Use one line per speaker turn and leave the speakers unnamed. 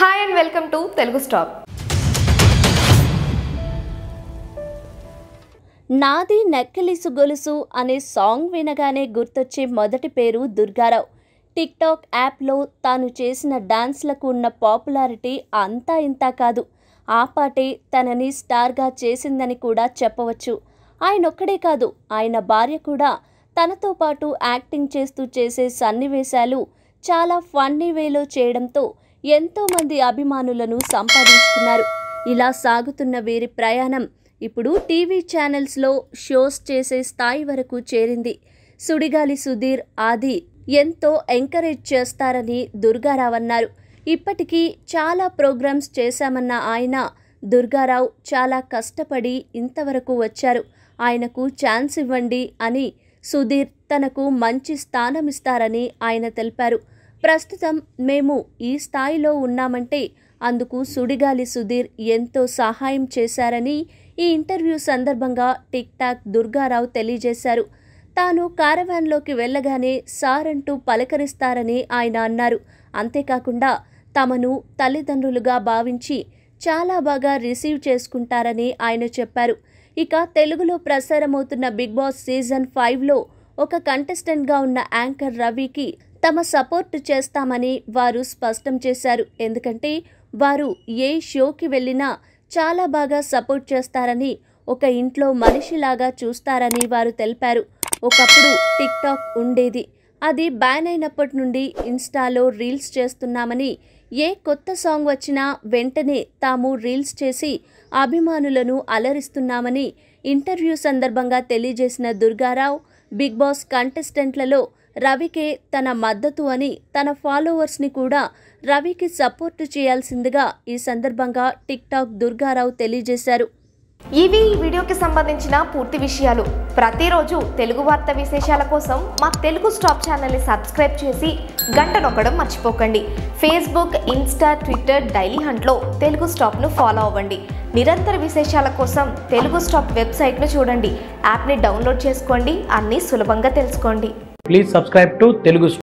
hi and welcome to Telugu stop నాది నక్కిలిసు గొలుసు అనే సాంగ్ వినగానే గుర్తొచ్చే మొదటి పేరు దుర్గారావు టిక్ టాక్ యాప్లో తాను చేసిన డాన్స్లకు ఉన్న పాపులారిటీ అంతా ఇంతా కాదు ఆ పాటే తనని స్టార్గా చేసిందని కూడా చెప్పవచ్చు ఆయన ఒక్కడే కాదు ఆయన భార్య కూడా తనతో పాటు యాక్టింగ్ చేస్తూ చేసే సన్నివేశాలు చాలా ఫన్నీ వేలో చేయడంతో ఎంతోమంది అభిమానులను సంపాదించుకున్నారు ఇలా సాగుతున్న వీరి ప్రయాణం ఇప్పుడు టీవీ ఛానల్స్లో షోస్ చేసే స్థాయి వరకు చేరింది సుడిగాలి సుధీర్ ఆది ఎంతో ఎంకరేజ్ చేస్తారని దుర్గారావు అన్నారు ఇప్పటికీ చాలా ప్రోగ్రామ్స్ చేశామన్న ఆయన దుర్గారావు చాలా కష్టపడి ఇంతవరకు వచ్చారు ఆయనకు ఛాన్స్ ఇవ్వండి అని సుధీర్ తనకు మంచి స్థానం ఇస్తారని ఆయన తెలిపారు ప్రస్తుతం మేము ఈ స్థాయిలో ఉన్నామంటే అందుకు సుడిగాలి సుధీర్ ఎంతో సహాయం చేశారని ఈ ఇంటర్వ్యూ సందర్భంగా టిక్ టాక్ దుర్గారావు తెలియజేశారు తాను కారవాన్లోకి వెళ్ళగానే సార్ అంటూ పలకరిస్తారని ఆయన అన్నారు అంతేకాకుండా తమను తల్లిదండ్రులుగా భావించి చాలా బాగా రిసీవ్ చేసుకుంటారని ఆయన చెప్పారు ఇక తెలుగులో ప్రసారమవుతున్న బిగ్ బాస్ సీజన్ ఫైవ్లో ఒక కంటెస్టెంట్గా ఉన్న యాంకర్ రవికి తమ సపోర్టు చేస్తామని వారు స్పష్టం చేశారు ఎందుకంటే వారు ఏ షోకి వెళ్ళినా చాలా బాగా సపోర్ట్ చేస్తారని ఒక ఇంట్లో మనిషిలాగా చూస్తారని వారు తెలిపారు ఒకప్పుడు టిక్టాక్ ఉండేది అది బ్యాన్ అయినప్పటి నుండి ఇన్స్టాలో రీల్స్ చేస్తున్నామని ఏ కొత్త సాంగ్ వచ్చినా వెంటనే తాము రీల్స్ చేసి అభిమానులను అలరిస్తున్నామని ఇంటర్వ్యూ సందర్భంగా తెలియజేసిన దుర్గారావు బిగ్ బాస్ కంటెస్టెంట్లలో రవికే తన మద్దతు అని తన ఫాలోవర్స్ని కూడా రవికి సపోర్టు చేయాల్సిందిగా ఈ సందర్భంగా టిక్టాక్ దుర్గారావు తెలియజేశారు ఇవి ఈ
వీడియోకి సంబంధించిన పూర్తి విషయాలు ప్రతిరోజు తెలుగు వార్త విశేషాల కోసం మా తెలుగు స్టాప్ ఛానల్ని సబ్స్క్రైబ్ చేసి గంట నొక్కడం మర్చిపోకండి ఫేస్బుక్ ఇన్స్టా ట్విట్టర్ డైలీ హంట్లో తెలుగు స్టాప్ను ఫాలో అవ్వండి నిరంతర విశేషాల కోసం తెలుగు స్టాప్ వెబ్సైట్ను చూడండి యాప్ని డౌన్లోడ్ చేసుకోండి అన్నీ సులభంగా తెలుసుకోండి
ప్లీజ్ సబ్స్క్రైబ్ టు తెలుగు